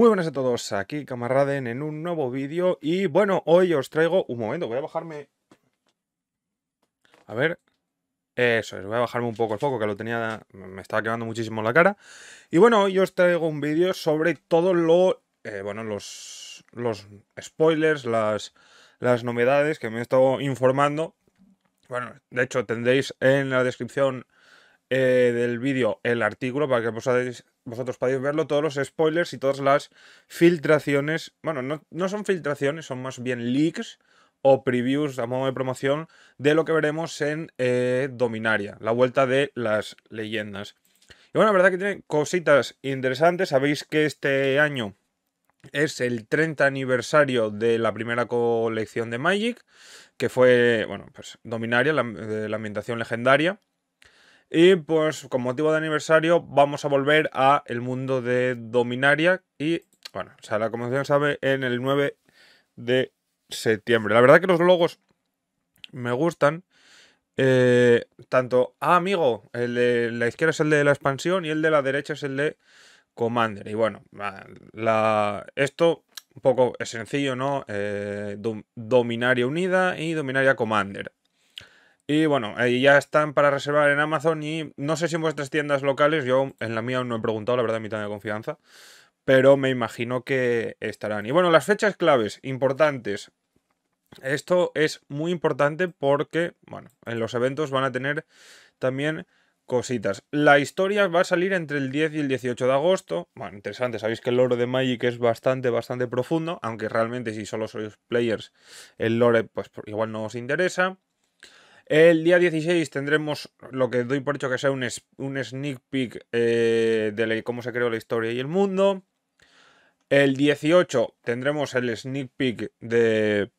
Muy buenas a todos, aquí Camaraden en un nuevo vídeo y bueno, hoy os traigo... Un momento, voy a bajarme... A ver... Eso voy a bajarme un poco el foco que lo tenía... Me estaba quemando muchísimo la cara. Y bueno, hoy os traigo un vídeo sobre todo lo... Eh, bueno, los, los spoilers, las, las novedades que me he estado informando. Bueno, de hecho tendréis en la descripción eh, del vídeo el artículo para que os podáis vosotros podéis verlo, todos los spoilers y todas las filtraciones. Bueno, no, son filtraciones, son más bien leaks o previews a modo de promoción de lo que veremos en eh, Dominaria, la vuelta de las leyendas. Y bueno, la verdad que tiene cositas interesantes. Sabéis que este año es el 30 aniversario de la primera colección de Magic, que fue, bueno, pues Dominaria, la ambientación legendaria. Y pues con motivo de aniversario vamos a volver a el mundo de Dominaria y bueno, o sea, la convención sabe en el 9 de septiembre. La verdad que los logos me gustan. Eh, tanto, ah, amigo, el de la izquierda es el de la expansión y el de la derecha es el de Commander. Y bueno, esto un poco es sencillo, ¿no? Eh, Dominaria Unida y Dominaria Commander. Y bueno, ahí ya están para reservar en Amazon y no sé si en vuestras tiendas locales, yo en la mía no he preguntado, la verdad, en mitad de confianza, pero me imagino que estarán. Y bueno, las fechas claves importantes. Esto es muy importante porque, bueno, en los eventos van a tener también cositas. La historia va a salir entre el 10 y el 18 de agosto. Bueno, interesante, sabéis que el lore de Magic es bastante, bastante profundo, aunque realmente si solo sois players, el lore pues igual no os interesa. El día 16 tendremos lo que doy por hecho que sea un, un sneak peek eh, de cómo se creó la historia y el mundo. El 18 tendremos el sneak peek de,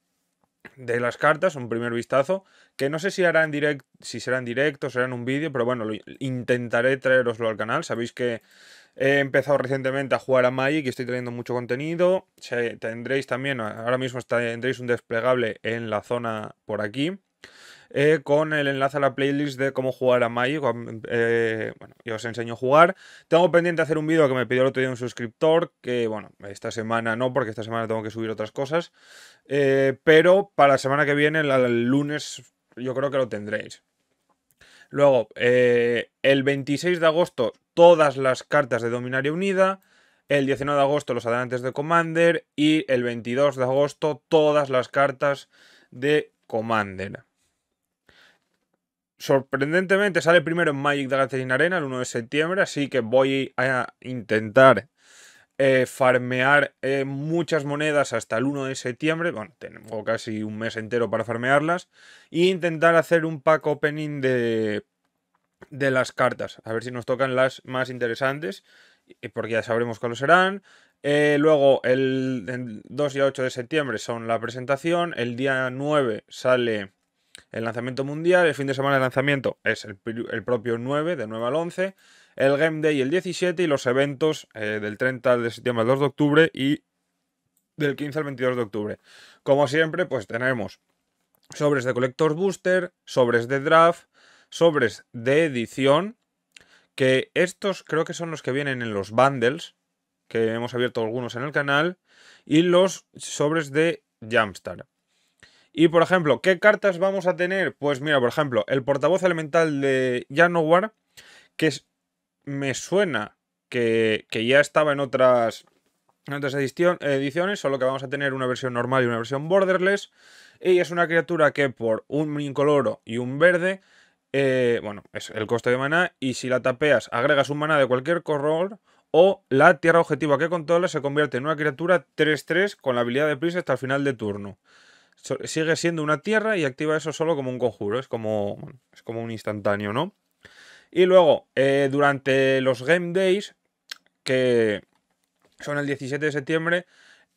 las cartas, un primer vistazo, que no sé si, hará en directo, si será en directo, será en un vídeo, pero bueno, intentaré traeroslo al canal. Sabéis que he empezado recientemente a jugar a Magic y estoy trayendo mucho contenido. tendréis también, ahora mismo tendréis un desplegable en la zona por aquí. Eh, con el enlace a la playlist de cómo jugar a Magic. Eh, bueno, yo os enseño a jugar. Tengo pendiente hacer un vídeo que me pidió el otro día un suscriptor, que bueno, esta semana no, porque esta semana tengo que subir otras cosas. Eh, pero para la semana que viene, el, el lunes, yo creo que lo tendréis. Luego, el 26 de agosto, todas las cartas de Dominaria Unida. El 19 de agosto los adelantes de Commander y el 22 de agosto todas las cartas de Commander sorprendentemente sale primero en Magic de la Arena el 1 de septiembre, así que voy a intentar eh, farmear eh, muchas monedas hasta el 1 de septiembre. Bueno, tengo casi un mes entero para farmearlas. E intentar hacer un pack opening de, de las cartas. A ver si nos tocan las más interesantes, porque ya sabremos cuáles serán. Eh, luego, el, 2 y 8 de septiembre son la presentación. El día 9 sale el lanzamiento mundial, el fin de semana de lanzamiento es el, propio 9, de 9 al 11, el Game Day el 17 y los eventos eh, del 30 de septiembre al 2 de octubre y del 15 al 22 de octubre. Como siempre, pues tenemos sobres de Collector Booster, sobres de draft, sobres de edición, que estos creo que son los que vienen en los bundles, que hemos abierto algunos en el canal, y los sobres de Jamstar. Y por ejemplo, ¿qué cartas vamos a tener? Pues mira, por ejemplo, el portavoz elemental de Janowar, que me suena que, ya estaba en otras, ediciones, solo que vamos a tener una versión normal y una versión borderless. Y es una criatura que por un incoloro y un verde, eh, bueno, es el coste de maná, y si la tapeas, agregas un maná de cualquier color o la tierra objetiva que controla se convierte en una criatura 3-3 con la habilidad de prisa hasta el final de turno sigue siendo una tierra y activa eso solo como un conjuro, es como, como un instantáneo, ¿no? Y luego, eh, durante los Game Days, que son el 17 de septiembre,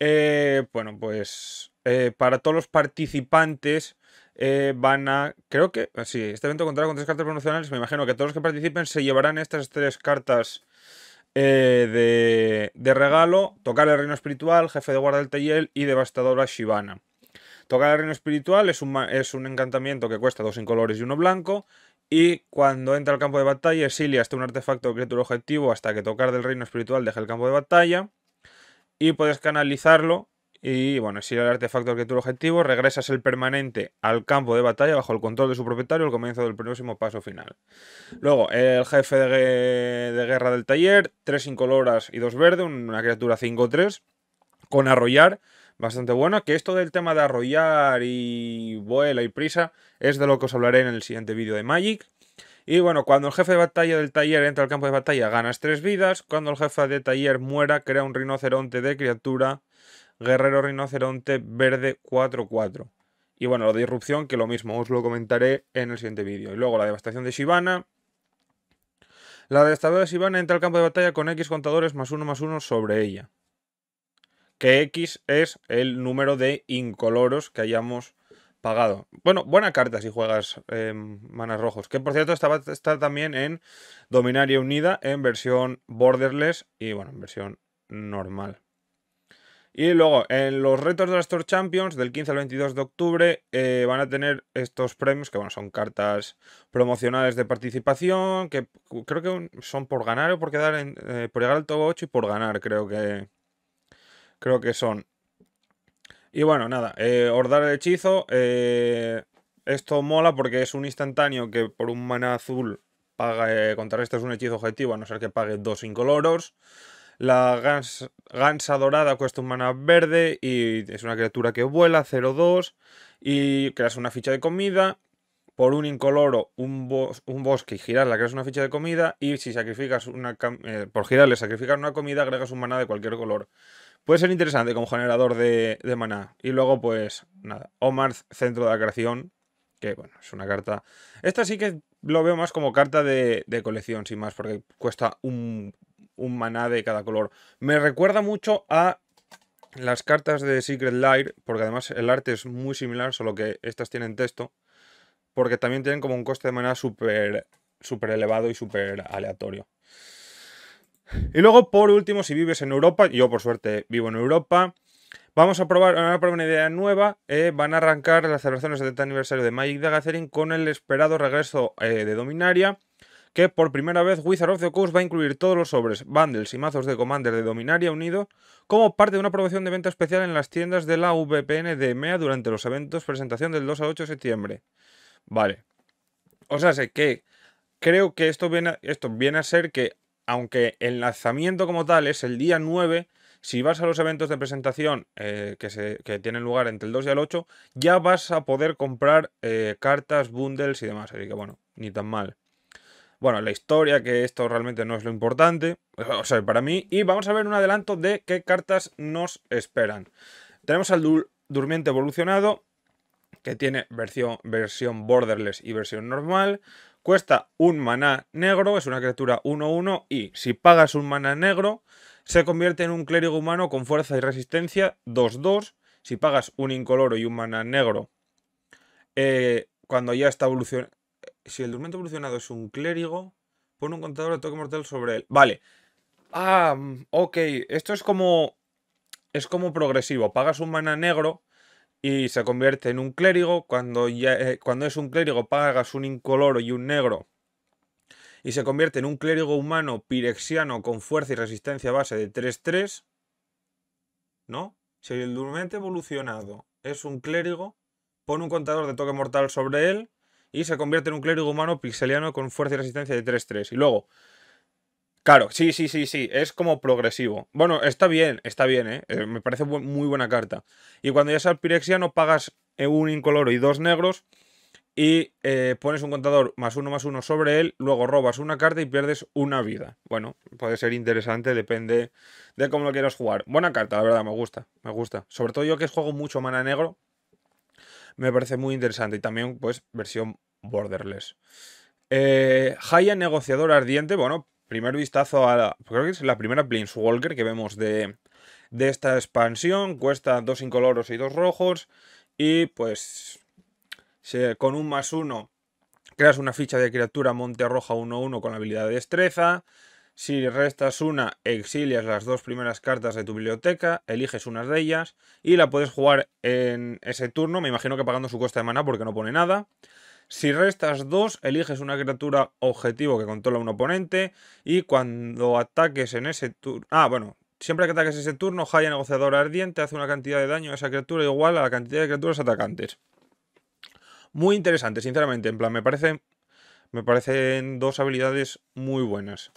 eh, bueno, pues eh, para todos los participantes van a... Creo que... Sí, este evento contará con tres cartas promocionales, me imagino que todos los que participen se llevarán estas tres cartas. de, regalo, tocar el reino espiritual, jefe de guarda del Tayel y devastadora Shivana. Tocar el reino espiritual es un, es un encantamiento que cuesta dos incolores y uno blanco. Y cuando entra al campo de batalla, exilia hasta un artefacto de criatura objetivo hasta que tocar del reino espiritual deje el campo de batalla. Y puedes canalizarlo. Y bueno, exilia el artefacto de criatura objetivo, regresas el permanente al campo de batalla bajo el control de su propietario al comienzo del próximo paso final. Luego, el jefe de, de guerra del taller, tres incoloras y dos verdes, una criatura 5-3, con arrollar bastante bueno. Que esto del tema de arrollar y vuela y prisa es de lo que os hablaré en el siguiente vídeo de Magic. Y bueno, cuando el jefe de batalla del taller entra al campo de batalla, ganas tres vidas. Cuando el jefe de taller muera, crea un rinoceronte de criatura. Guerrero rinoceronte verde 4-4. Y bueno, la de irrupción, que lo mismo, os lo comentaré en el siguiente vídeo. Y luego la devastación de Shivana. La devastación de Shivana entra al campo de batalla con X contadores más 1 más 1 sobre ella que X es el número de incoloros que hayamos pagado. Bueno, buena carta si juegas em, manas rojos, que por cierto está, está también en Dominaria Unida en versión borderless y bueno, en versión normal. Y luego, en los retos de las Champions, del 15 al 22 de octubre, eh, van a tener estos premios, que bueno, son cartas promocionales de participación, que creo que son por ganar o por quedar en, eh, por llegar al top 8 y por ganar, creo que, creo que son. Y bueno, nada, eh, Hordar el hechizo. Eh, esto mola porque es un instantáneo que por un mana azul paga, eh, esto es un hechizo objetivo, a no ser que pague dos incoloros. La gansa dorada cuesta un mana verde y es una criatura que vuela, 0-2. Y creas una ficha de comida. Por un incoloro, un, bosque y girarla, creas una ficha de comida. Y si sacrificas una. Eh, por girarle, sacrificas una comida, agregas un mana de cualquier color. Puede ser interesante como generador de, maná. Y luego, pues, nada. Omar, centro de la creación. Que bueno, es una carta. Esta sí que lo veo más como carta de, colección, sin más, porque cuesta un, maná de cada color. Me recuerda mucho a las cartas de Secret Light, porque además el arte es muy similar, solo que estas tienen texto. Porque también tienen como un coste de maná super súper elevado y súper aleatorio. Y luego, por último, si vives en Europa, yo por suerte vivo en Europa, vamos a probar, una idea nueva. Eh, van a arrancar las celebraciones del 70 aniversario de Magic the Gathering con el esperado regreso eh, de Dominaria, que por primera vez Wizard of the Coast va a incluir todos los sobres, bundles y mazos de Commander de Dominaria unido como parte de una promoción de venta especial en las tiendas de la VPN de EMEA durante los eventos presentación del 2 a 8 de septiembre. Vale. O sea, sé que creo que esto viene, esto viene a ser que aunque el lanzamiento como tal es el día 9, si vas a los eventos de presentación eh, que, tienen lugar entre el 2 y el 8, ya vas a poder comprar eh, cartas, bundles y demás. Así que bueno, ni tan mal. Bueno, la historia, que esto realmente no es lo importante, o sea, para mí. Y vamos a ver un adelanto de qué cartas nos esperan. Tenemos al Durmiente Evolucionado, que tiene versión, versión borderless y versión normal. Cuesta un maná negro, es una criatura 1-1 y si pagas un maná negro, se convierte en un clérigo humano con fuerza y resistencia 2-2. Si pagas un incoloro y un maná negro, eh, cuando ya está evolucionado... Si el durmiente evolucionado es un clérigo, pon un contador de toque mortal sobre él. Vale. Ah, mm, ok. Esto es como... Es como progresivo. Pagas un maná negro y se convierte en un clérigo. Cuando, ya, eh, cuando es un clérigo pagas un incoloro y un negro y se convierte en un clérigo humano pirexiano con fuerza y resistencia base de 3-3. ¿No? Si el duramente evolucionado es un clérigo, pone un contador de toque mortal sobre él y se convierte en un clérigo humano pixeliano con fuerza y resistencia de 3-3. Y luego, Claro, sí, sí, sí, sí, es como progresivo. Bueno, está bien, está bien, ¿eh? eh me parece muy buena carta. Y cuando ya es alpirexia no pagas un incoloro y dos negros y eh, pones un contador más uno más uno sobre él, luego robas una carta y pierdes una vida. Bueno, puede ser interesante, depende de cómo lo quieras jugar. Buena carta, la verdad, me gusta, me gusta. Sobre todo yo que juego mucho mana negro, me parece muy interesante. Y también, pues, versión borderless. Eh, Haya negociador ardiente, bueno, primer vistazo a la, creo que es la primera Planeswalker que vemos de, esta expansión. Cuesta dos incoloros y dos rojos. Y pues con un más uno creas una ficha de criatura monte roja 1-1 con la habilidad de destreza. Si restas una, exilias las dos primeras cartas de tu biblioteca, eliges una de ellas y la puedes jugar en ese turno, me imagino que pagando su costa de maná porque no pone nada. Si restas dos, eliges una criatura objetivo que controla un oponente y cuando ataques en ese turno... Ah, bueno, siempre que ataques ese turno, Jaya Negociador Ardiente hace una cantidad de daño a esa criatura igual a la cantidad de criaturas atacantes. Muy interesante, sinceramente, en plan, me parece... Me parecen dos habilidades muy buenas.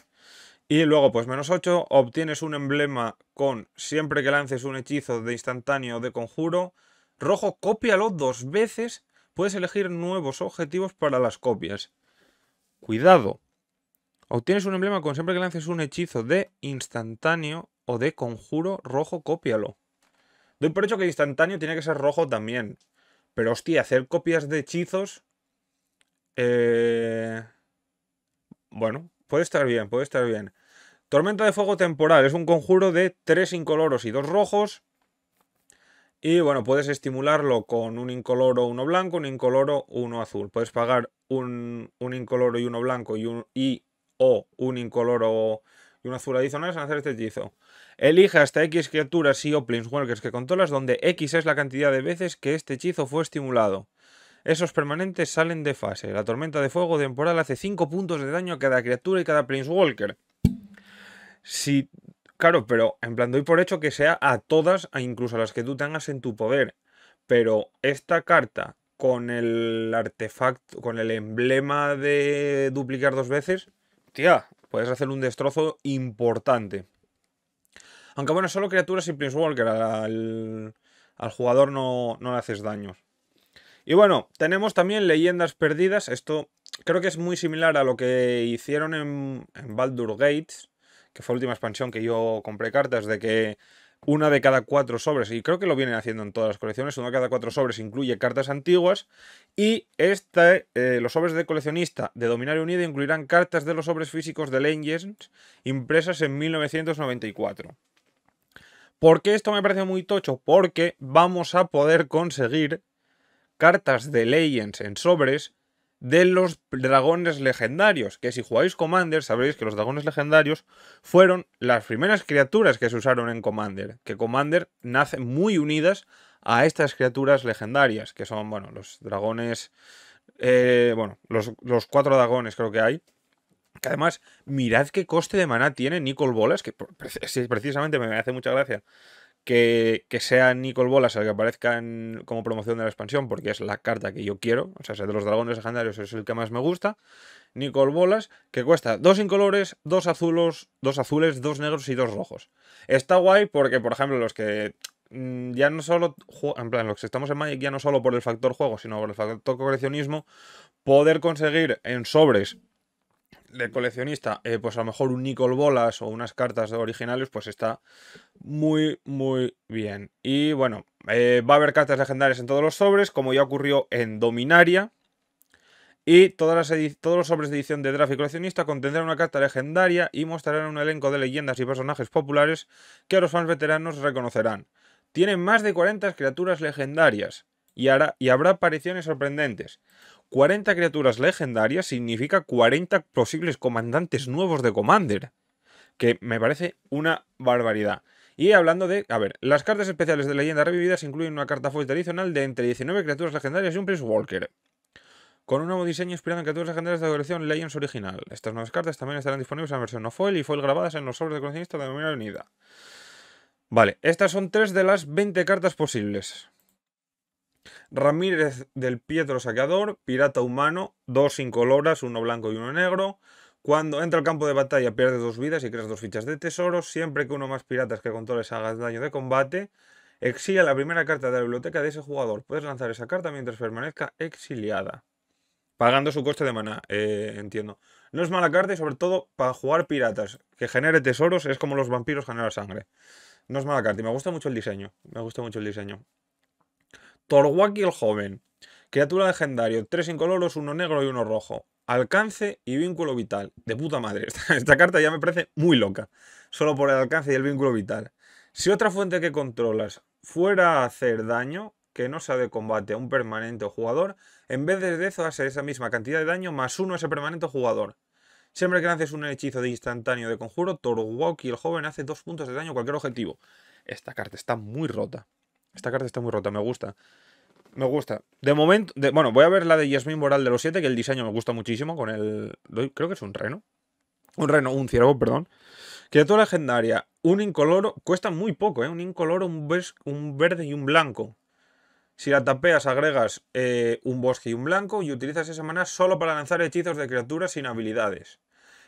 Y luego, pues menos 8, obtienes un emblema con siempre que lances un hechizo de instantáneo de conjuro. Rojo, cópialo dos veces puedes elegir nuevos objetivos para las copias. Cuidado. Obtienes un emblema con siempre que lances un hechizo de instantáneo o de conjuro rojo, cópialo. Doy por hecho que instantáneo tiene que ser rojo también. Pero hostia, hacer copias de hechizos... Eh, bueno, puede estar bien, puede estar bien. Tormenta de fuego temporal es un conjuro de tres incoloros y dos rojos y bueno, puedes estimularlo con un incoloro, uno blanco, un incoloro, uno azul. Puedes pagar un, un incoloro y uno blanco y, un, y o un incoloro y un azul adicionales en hacer este hechizo. Elija hasta X criaturas y o Planeswalkers que controlas, donde X es la cantidad de veces que este hechizo fue estimulado. Esos permanentes salen de fase. La tormenta de fuego temporal hace 5 puntos de daño a cada criatura y cada Planeswalker. Si Claro, pero en plan doy por hecho que sea a todas, e incluso a las que tú tengas en tu poder. Pero esta carta con el artefacto, con el emblema de duplicar dos veces, tía, puedes hacer un destrozo importante. Aunque bueno, solo criaturas y Prince Walker al jugador no, no le haces daño. Y bueno, tenemos también leyendas perdidas. Esto creo que es muy similar a lo que hicieron en, en Baldur Gates que fue la última expansión que yo compré cartas, de que una de cada cuatro sobres, y creo que lo vienen haciendo en todas las colecciones, una de cada cuatro sobres incluye cartas antiguas, y este, los sobres de coleccionista de Dominario Unido incluirán cartas de los sobres físicos de Legends impresas en 1994. ¿Por qué esto me parece muy tocho? Porque vamos a poder conseguir cartas de Legends en sobres de los dragones legendarios, que si jugáis Commander sabréis que los dragones legendarios fueron las primeras criaturas que se usaron en Commander, que Commander nace muy unidas a estas criaturas legendarias, que son, bueno, los dragones, eh, bueno, los, cuatro dragones creo que hay, que además, mirad qué coste de maná tiene Nicol Bolas, que precisamente me hace mucha gracia que, sea Nicol Bolas el que aparezca como promoción de la expansión, porque es la carta que yo quiero, o sea, de los dragones legendarios es el que más me gusta. Nicol Bolas, que cuesta dos incolores, dos azules, dos azules, dos negros y dos rojos. Está guay porque, por ejemplo, los que mm, ya no solo, en plan, los que estamos en Magic, ya no solo por el factor juego, sino por el factor coleccionismo, poder conseguir en sobres de coleccionista, eh, pues a lo mejor un Nicol Bolas o unas cartas originales, pues está muy, muy bien. Y bueno, eh, va a haber cartas legendarias en todos los sobres, como ya ocurrió en Dominaria. Y todas las todos los sobres de edición de draft y coleccionista contendrán una carta legendaria y mostrarán un elenco de leyendas y personajes populares que los fans veteranos reconocerán. Tienen más de 40 criaturas legendarias y, y habrá apariciones sorprendentes. 40 criaturas legendarias significa 40 posibles comandantes nuevos de Commander. Que me parece una barbaridad. Y hablando de, a ver, las cartas especiales de leyenda revividas incluyen una carta foil tradicional de entre 19 criaturas legendarias y un Prince Walker. Con un nuevo diseño inspirado en criaturas legendarias de la colección Legends original. Estas nuevas cartas también estarán disponibles en la versión no foil y foil grabadas en los sobres de coleccionista de la Unida. Vale, estas son tres de las 20 cartas posibles. Ramírez del Pietro Saqueador, Pirata Humano, dos incoloras, uno blanco y uno negro. Cuando entra al campo de batalla pierdes dos vidas y creas dos fichas de tesoro. Siempre que uno más piratas que controles haga daño de combate, exilia la primera carta de la biblioteca de ese jugador. Puedes lanzar esa carta mientras permanezca exiliada. Pagando su coste de maná, eh, entiendo. No es mala carta y sobre todo para jugar piratas. Que genere tesoros es como los vampiros generan sangre. No es mala carta y me gusta mucho el diseño. Me gusta mucho el diseño. Torwaki el joven. Criatura legendario, tres incoloros, uno negro y uno rojo. Alcance y vínculo vital. De puta madre. Esta, carta ya me parece muy loca. Solo por el alcance y el vínculo vital. Si otra fuente que controlas fuera a hacer daño que no sea de combate a un permanente o jugador, en vez de eso hace esa misma cantidad de daño más uno a ese permanente jugador. Siempre que lances un hechizo de instantáneo de conjuro, Torwaki el joven hace dos puntos de daño a cualquier objetivo. Esta carta está muy rota. Esta carta está muy rota, me gusta. Me gusta. De momento, bueno, voy a ver la de Yasmin Moral de los 7, que el diseño me gusta muchísimo con el... Creo que es un reno. Un reno, un ciervo, perdón. Criatura legendaria, un incoloro, cuesta muy poco, ¿eh? Un incoloro, un, verde y un blanco. Si la tapeas, agregas eh, un bosque y un blanco y utilizas esa maná solo para lanzar hechizos de criaturas sin habilidades.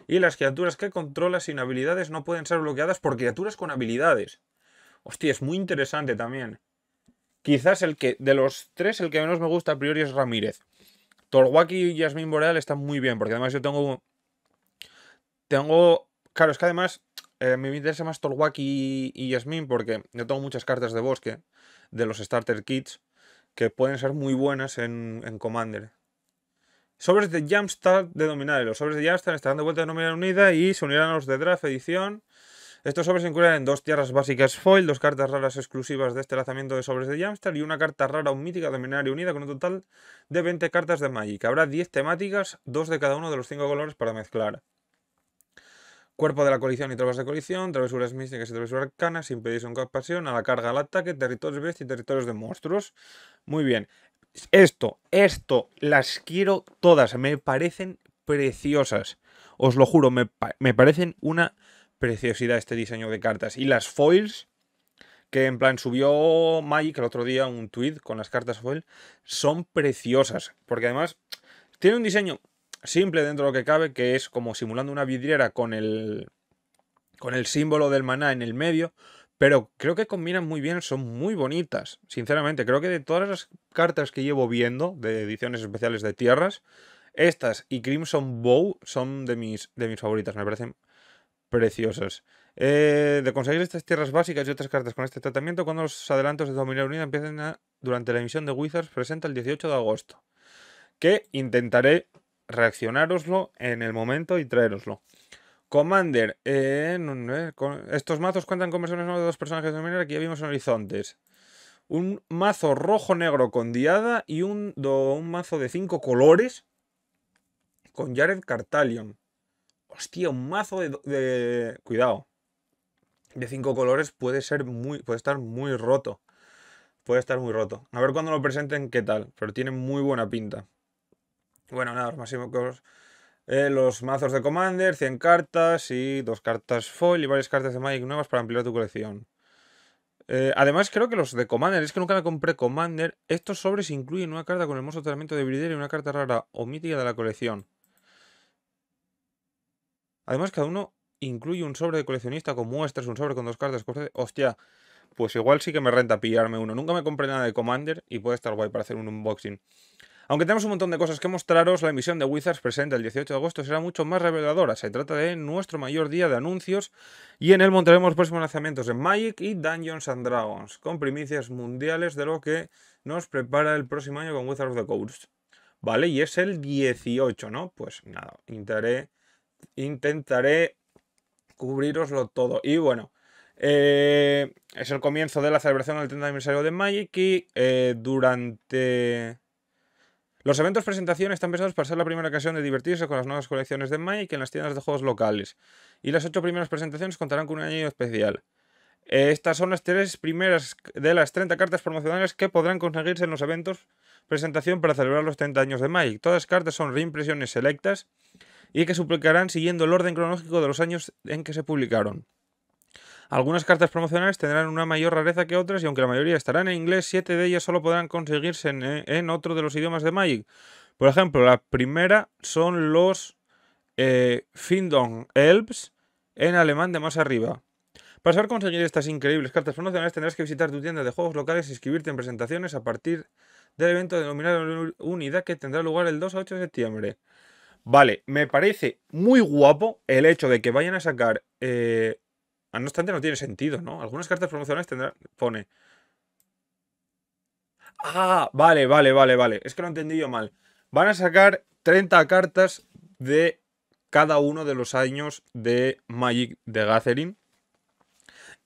Y las criaturas que controlas sin habilidades no pueden ser bloqueadas por criaturas con habilidades. Hostia, es muy interesante también. Quizás el que, de los tres, el que menos me gusta a priori es Ramírez. Tolwaki y Yasmín Boreal están muy bien, porque además yo tengo. Tengo. Claro, es que además eh, me interesa más Tolwaki y, Yasmín porque yo tengo muchas cartas de bosque de los Starter Kits que pueden ser muy buenas en, Commander. Sobres de Jumpstart de dominar Los sobres de Jamstar estarán de vuelta en Nominal Unida y se unirán a los de Draft Edición. Estos sobres incluyen en dos tierras básicas foil, dos cartas raras exclusivas de este lanzamiento de sobres de Jamster y una carta rara o mítica de unida con un total de 20 cartas de Magic. Habrá 10 temáticas, dos de cada uno de los cinco colores para mezclar. Cuerpo de la colisión y trovas de colisión, travesuras místicas y travesuras arcanas, impedición con pasión, a la carga al ataque, territorios bestias y territorios de monstruos. Muy bien. Esto, esto, las quiero todas. Me parecen preciosas. Os lo juro, me parecen una preciosidad este diseño de cartas. Y las foils, que en plan subió Magic el otro día un tweet con las cartas foil, son preciosas. Porque además tiene un diseño simple dentro de lo que cabe, que es como simulando una vidriera con el, con el símbolo del maná en el medio. Pero creo que combinan muy bien, son muy bonitas. Sinceramente, creo que de todas las cartas que llevo viendo de ediciones especiales de tierras, estas y Crimson Bow son de mis, de mis favoritas. Me parecen preciosos. Eh, de conseguir estas tierras básicas y otras cartas con este tratamiento, cuando los adelantos de Dominion Unida empiecen durante la emisión de Wizards presenta el 18 de agosto. Que intentaré reaccionaroslo en el momento y traeroslo. Commander, eh, eh, estos mazos cuentan con versiones nuevas de dos personajes de Dominaria que ya vimos en Horizontes. Un mazo rojo-negro con diada y un, un mazo de cinco colores con Jared Cartalion. Hostia, un mazo de, Cuidado. De cinco colores puede ser muy. Puede estar muy roto. Puede estar muy roto. A ver cuando lo presenten qué tal. Pero tiene muy buena pinta. Bueno, nada, los eh, los mazos de Commander, 100 cartas y dos cartas foil y varias cartas de Magic nuevas para ampliar tu colección. Eh, además, creo que los de Commander, es que nunca me compré Commander. Estos sobres incluyen una carta con el hermoso tratamiento de Brider y una carta rara o mítica de la colección. Además, cada uno incluye un sobre de coleccionista con muestras, un sobre con dos cartas. Hostia, pues igual sí que me renta pillarme uno. Nunca me compré nada de Commander y puede estar guay para hacer un unboxing. Aunque tenemos un montón de cosas que mostraros, la emisión de Wizards presente el 18 de agosto será mucho más reveladora. Se trata de nuestro mayor día de anuncios y en él montaremos los próximos lanzamientos de Magic y Dungeons and Dragons, con primicias mundiales de lo que nos prepara el próximo año con Wizards of the Coast. Vale, y es el 18, ¿no? Pues nada, intentaré intentaré cubriroslo todo. Y bueno, eh, es el comienzo de la celebración del 30 aniversario de Magic y eh, durante... Los eventos presentación están pensados para ser la primera ocasión de divertirse con las nuevas colecciones de Magic en las tiendas de juegos locales. Y las ocho primeras presentaciones contarán con un añadido especial. Eh, estas son las tres primeras de las 30 cartas promocionales que podrán conseguirse en los eventos presentación para celebrar los 30 años de Magic. Todas las cartas son reimpresiones selectas y que se publicarán siguiendo el orden cronológico de los años en que se publicaron. Algunas cartas promocionales tendrán una mayor rareza que otras y aunque la mayoría estarán en inglés, siete de ellas solo podrán conseguirse en, eh, otro de los idiomas de Magic. Por ejemplo, la primera son los eh, Findon en alemán de más arriba. Para saber conseguir estas increíbles cartas promocionales tendrás que visitar tu tienda de juegos locales y inscribirte en presentaciones a partir del evento denominado Unidad que tendrá lugar el 2 a 8 de septiembre. Vale, me parece muy guapo el hecho de que vayan a sacar... Eh, no obstante, no tiene sentido, ¿no? Algunas cartas promocionales tendrán... Pone... Ah, vale, vale, vale, vale. Es que lo he entendido mal. Van a sacar 30 cartas de cada uno de los años de Magic de Gathering.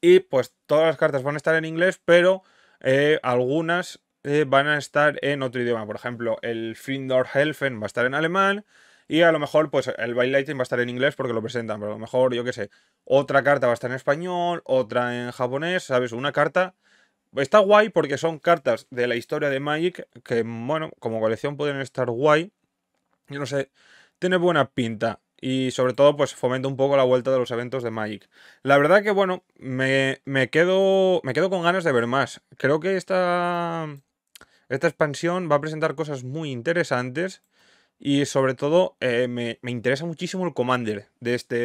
Y pues todas las cartas van a estar en inglés, pero eh, algunas eh, van a estar en otro idioma. Por ejemplo, el Findor Helfen va a estar en alemán. Y a lo mejor, pues el Bylighting va a estar en inglés porque lo presentan, pero a lo mejor, yo qué sé, otra carta va a estar en español, otra en japonés, ¿sabes? Una carta. Está guay porque son cartas de la historia de Magic que, bueno, como colección pueden estar guay. Yo no sé, tiene buena pinta y sobre todo pues fomenta un poco la vuelta de los eventos de Magic. La verdad que bueno, me, me, quedo, me quedo con ganas de ver más. Creo que esta, esta expansión va a presentar cosas muy interesantes y sobre todo, eh, me, interesa muchísimo el Commander de, este,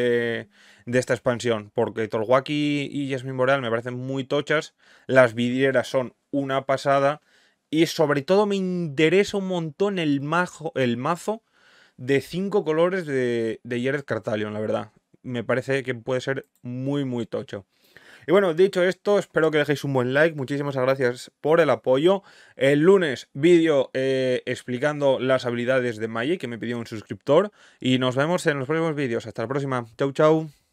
de esta expansión, porque Tolwaki y Jasmine Boreal me parecen muy tochas, las vidrieras son una pasada, y sobre todo me interesa un montón el, el mazo de cinco colores de, de Jared Cartalion, la verdad. Me parece que puede ser muy, muy tocho. Y bueno, dicho esto, espero que dejéis un buen like. Muchísimas gracias por el apoyo. El lunes, vídeo eh, explicando las habilidades de Magic que me pidió un suscriptor. Y nos vemos en los próximos vídeos. Hasta la próxima. Chau, chau.